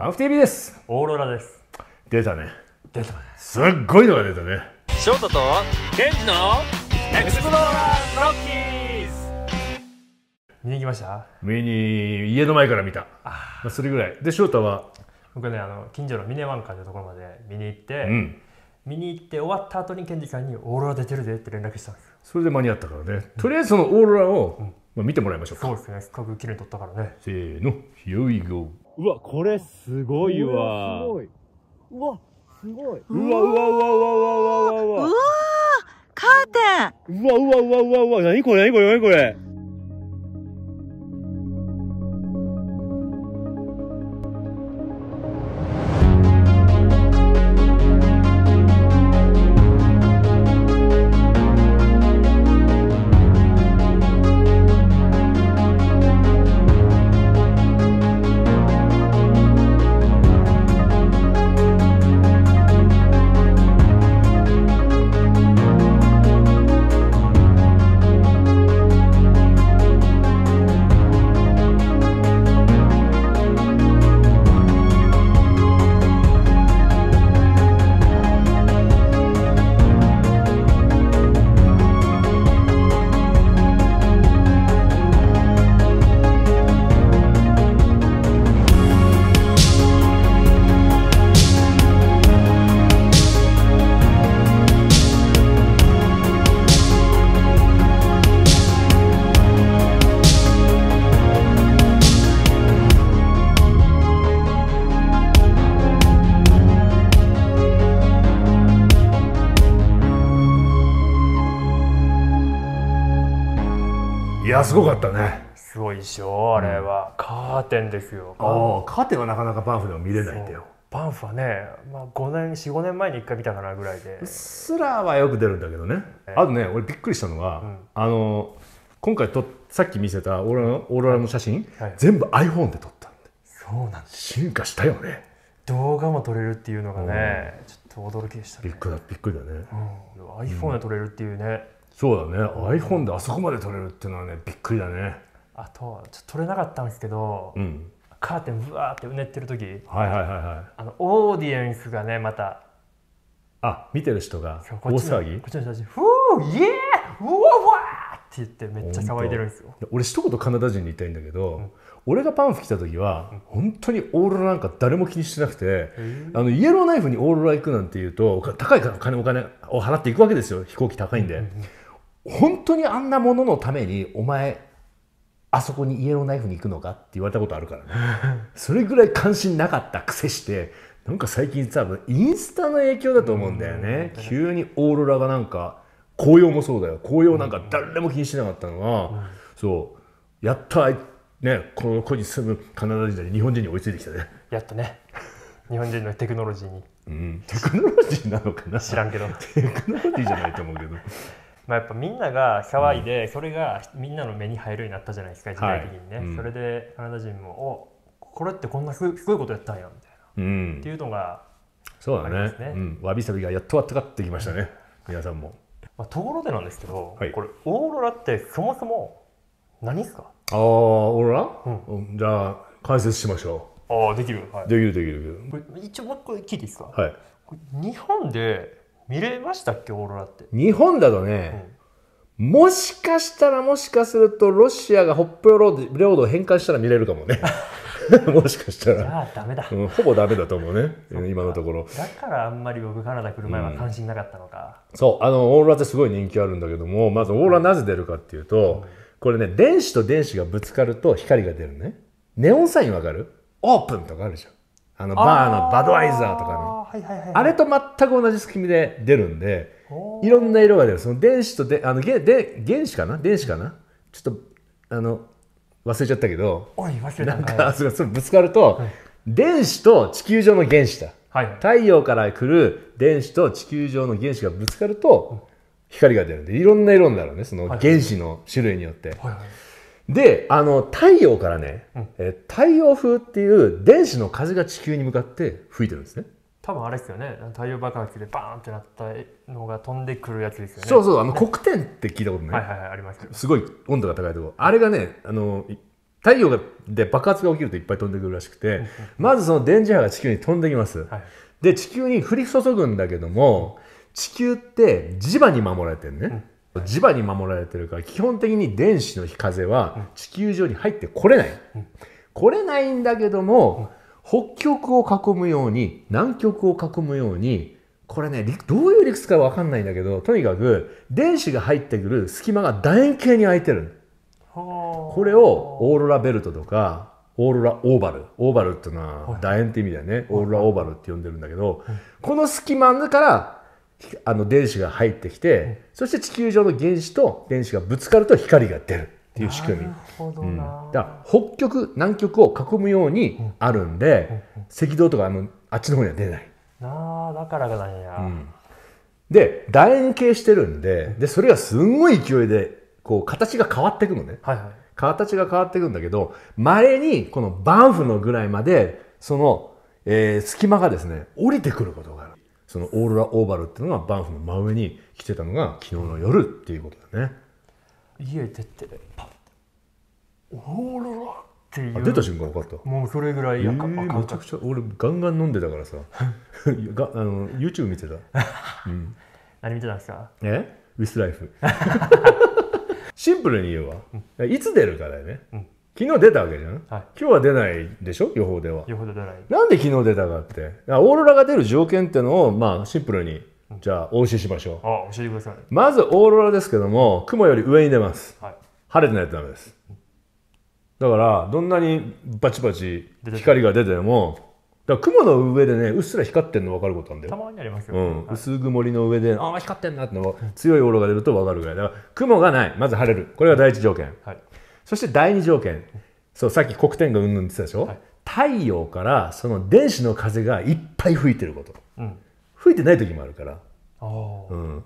アフ TV ですオーロラです出たね出たねすっごいのが出たねショートとケンジのエクスプローラーロッキーズ見に行きました見に家の前から見たあ、まあ、それぐらいで翔太は僕ねあの近所のミネワンカというところまで見に行って、うん、見に行って終わった後にケンジさんにオーロラ出てるでって連絡したんですそれで間に合ったからね、うん、とりあえずそのオーロラを、うんまあ、見てもらいましょうかそうですねせっかく綺麗に撮ったからねせーのよいごうわこれすごいわすごいうわすごいうわうわうわうわうわうわうわうわカーテンうわうわうわうわうわ何これ何これ何これやすごかったねすごいでしょあれは、うん、カーテンですよああカーテンはなかなかパンフでも見れないんだよパンフはね、まあ、5年45年前に1回見たかなぐらいでうっすらはよく出るんだけどね、えー、あとね俺びっくりしたのは、うん、あの今回とさっき見せたオーロラのオーロラの写真、はい、全部 iPhone で撮ったんでそうなんです進化したよね動画も撮れるっていうのがね、ちょっと驚きでしたねびっくりだびっくりだね、うん、iPhone で撮れるっていうね、そうだね iPhone であそこまで撮れるっていうのはねびっくりだねあとちょっと撮れなかったんですけど、うん、カーテンうわーってうねってる時はいはいはいはいあのオーディエンスがねまたあ見てる人が大騒ぎこっちの人たち「フーイエーウォーワー!」って言ってめっちゃ騒いでるんですよ俺一言カナダ人に言いたいんだけど、うん、俺がパンフ来た時は、うん、本当にオーロラなんか誰も気にしてなくて、あのイエローナイフにオーロラ行くなんて言うと高い金お金を払っていくわけですよ飛行機高いんで。うん本当にあんなもののためにお前あそこにイエローナイフに行くのかって言われたことあるからね それぐらい関心なかった癖してなんか最近多分インスタの影響だと思うんだよね、急にオーロラがなんか紅葉もそうだよ紅葉なんか誰も気にしなかったのが、うん、そうやったねこの子に住むカナダ人で日本人に追いついてきたねやっとね日本人のテクノロジーに、うん、テクノロジーなのかな知らんけど テクノロジーじゃないと思うけどまあ、やっぱみんなが騒いで、うん、それがみんなの目に入るようになったじゃないですか時代的にね、はいうん、それでカナダ人も「おこれってこんなすごいことやったんや」みたいな、うん、っていうのが、そうだね、うん、わびさびがやっとったかってきましたね皆さんも、まあ、ところでなんですけど、はい、これオーロラってそもそも何ですかああオーロラ、うん、じゃあ解説しましょうああできる、はい、できるできるできる一応もう一個聞いていいですかはい日本で見れましたっけオーロラって日本だとね、うん、もしかしたらもしかするとロシアが北方領土を返還したら見れるかもね もしかしたら。じゃあダメだ、うん、ほぼダメだと思うね今のところ。だからあんまり僕カナダ来る前は関心なかったのか。うん、そう、あの、オーロラってすごい人気あるんだけども、まずオーロラなぜ出るかっていうと、これね、電子と電子がぶつかると光が出るね。ネオンサインわかるオープンとかあるじゃん。あの、バーのバドワイザーとかはいはいはい、あれと全く同じ仕組みで出るんでいろんな色が出るその電子とであのでで原子かな電子かな、ちょっとあの忘れちゃったけどおい忘れたなんか、それぶつかると、はい、電子と地球上の原子だ、はい、太陽から来る電子と地球上の原子がぶつかると、光が出るんでいろんな色になるねその原子の種類によって。はいはいはいであの太陽からね、うん、え太陽風っていう電子の風が地球に向かって吹いてるんですね。多分あれですよね太陽爆発でバーンってなったのが飛んでくるやつですよねそうそうあの黒点って聞いたことね、はいはいはい、ありましたすごい温度が高いとこあれがねあの太陽がで爆発が起きるといっぱい飛んでくるらしくてまずその電磁波が地球に飛んできます、はい、で地球に降り注ぐんだけども地球って磁場に守られてるね、うん、磁場に守られてるから基本的に電子の風は地球上に入ってこれない、うん、来れないんだけども、うん北極を囲むように、南極を囲むように、これね、どういう理屈かわかんないんだけど、とにかく電子が入ってくる隙間が楕円形に空いてる。これをオーロラベルトとか、オーロラオーバル。オーバルっていうのは楕円って意味だよね。オーロラオーバルって呼んでるんだけど、この隙間からあの電子が入ってきて、そして地球上の原子と電子がぶつかると光が出る。ていう仕組み。うん、だ北極南極を囲むようにあるんで、赤道とかあのあっちの方には出ない。あだからなんや。うん、で楕円形してるんででそれがすんごい勢いでこう形が変わっていくのね。はいはい、形が変わっていくんだけどまれにこのバンフのぐらいまでその、えー、隙間がですね降りてくることがある。そのオーロラオーバルっていうのがバンフの真上に来てたのが昨日の夜っていうことだね。うん家出てパッて「おろろ」っていう出た瞬間分かったもうそれぐらいやか、えー、めちゃくちゃ俺ガンガン飲んでたからさ があの YouTube 見てた、うん、何見てたんですかえウィスライフシンプルに言うわ、うん、いつ出るかだよね、うん、昨日出たわけじゃん、はい、今日は出ないでしょ予報では予報で出ないなんで昨日出たかってオーロラが出る条件ってのをまあシンプルにじゃあお教えしましょうあ教えてくださいまずオーロラですけども雲より上に出ます、はい、晴れてないとダメですだからどんなにバチバチ光が出てもだ雲の上でねうっすら光ってんの分かることなんだよたまにありますよ、ね、うん、薄曇りの上でああ光ってんなっての強いオーロラが出ると分かるぐらいだから雲がないまず晴れるこれが第一条件、はい、そして第二条件そうさっき黒点がうんぬんって言ってたでしょ、はい、太陽からその電子の風がいっぱい吹いてること、うん吹いてない時もあるから、うん、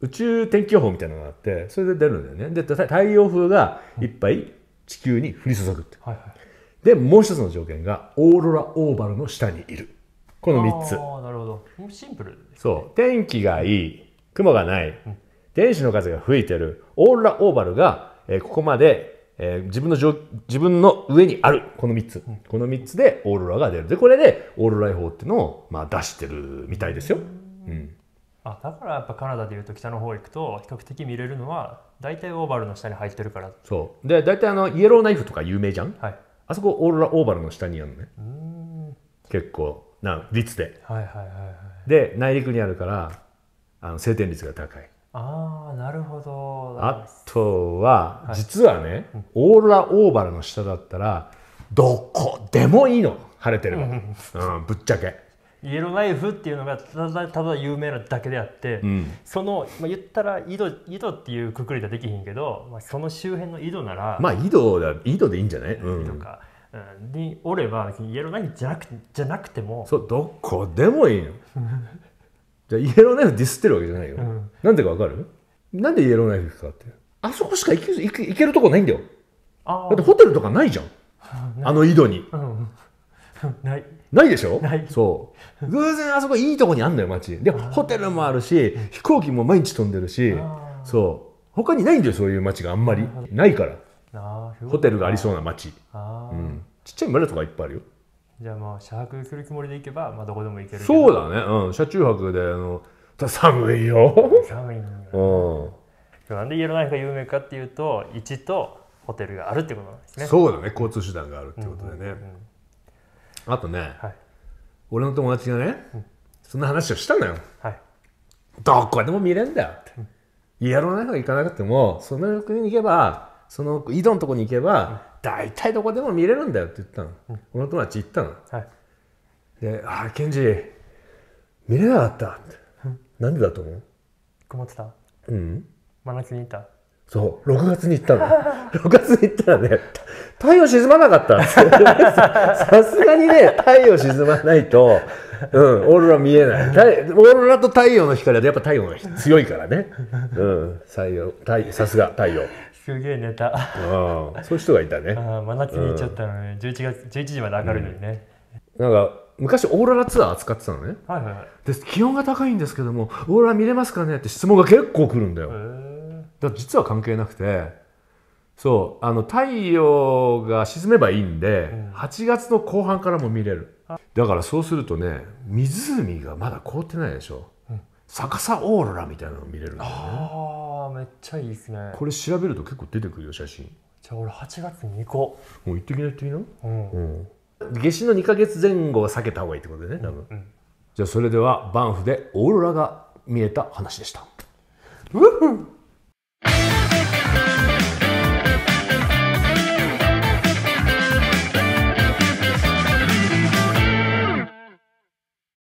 宇宙天気予報みたいなのがあってそれで出るんだよねで太陽風がいっぱい地球に降り注ぐって、はいはい、でもう一つの条件がオーロラオーバルの下にいるこの3つなるほどシンプル、ね、そう天気がいい雲がない、うん、電子の風が吹いてるオーロラオーバルが、えー、ここまでえー、自分の自分の上にあるこの3つ、うん、この3つでオーロラが出るでこれでオーロラ法っていうのを、まあ、出してるみたいですよ。うん、あだからやっぱカナダでいうと北の方行くと比較的見れるのは大体オーバルの下に入ってるからそうで大体あのイエローナイフとか有名じゃん、はい、あそこオーロラオーバルの下にあるのね結構な率で、はいはいはいはい、で内陸にあるからあの晴天率が高いあなるほどあとは実はね、はい、オーロラオーバルの下だったらどこでもいいの晴れてれば、うん、ぶっちゃけ。イエローナイフっていうのがただただ有名なだけであって、うん、その、まあ、言ったら井戸井戸っていうくくりではできひんけど、まあ、その周辺の井戸ならまあ井戸だ井戸でいいんじゃない、うん、井か、うん、におればイエローナイフじゃなくじゃなくてもそうどこでもいいの じゃイエローナイフディスってるわけじゃないよ、うん、なんでかわかるなんでイエローナイフかってあそこしか行け行行けるとこないんだよだってホテルとかないじゃんあの井戸に、うん、ないないでしょないそう偶然あそこいいとこにあんのよ街でホテルもあるし飛行機も毎日飛んでるしそう他にないんだよそういう街があんまりないからホテルがありそうな街、うん、ちっちゃい村とかいっぱいあるよじゃあまあ車泊るつもりで行けば、まあ、どこでも行けるそうだねうん車中泊であの寒いよ寒いよ、うん、なんでイエローナイフが有名かっていうと1とホテルがあるってことなんですねそうだね交通手段があるってことでね、うんうんうん、あとね、はい、俺の友達がね、うん、そんな話をしたのよ、はい、どこでも見れるんだよって、うん、イエローナイフが行かなくてもその国に行けばその井戸のとこに行けば、大体どこでも見れるんだよって言ったの、うん、俺の友達行ったの、はい、で「ああケンジ見れなかった」な、うんでだと思う曇ってたうん真夏に行ったそう6月に行ったの6 月に行ったらね太陽沈まなかった さすがにね太陽沈まないと、うん、オーロラ見えないオーロラと太陽の光はやっぱ太陽が強いからね、うん、太陽さすが太陽すげえ寝たあそういう人がいたねあ真夏に行っちゃったのね、うん、11, 月11時まで明るいのにね、うん、なんか昔オーロラツアー扱ってたのね、はいはいで気温が高いんですけどもオーロラ見れますかねって質問が結構来るんだよだ実は関係なくてそうあの太陽が沈めばいいんで、うん、8月の後半からも見れるだからそうするとね湖がまだ凍ってないでしょ、うん、逆さオーロラみたいなの見れるんだよねめっちゃいいですねこれ調べると結構出てくるよ写真じゃあ俺8月に行こうもう行ってきな行ってきな、うん、うん、夏至の2か月前後は避けた方がいいってことでね多分、うんうん、じゃあそれではバンフでオーロラが見えた話でしたうふ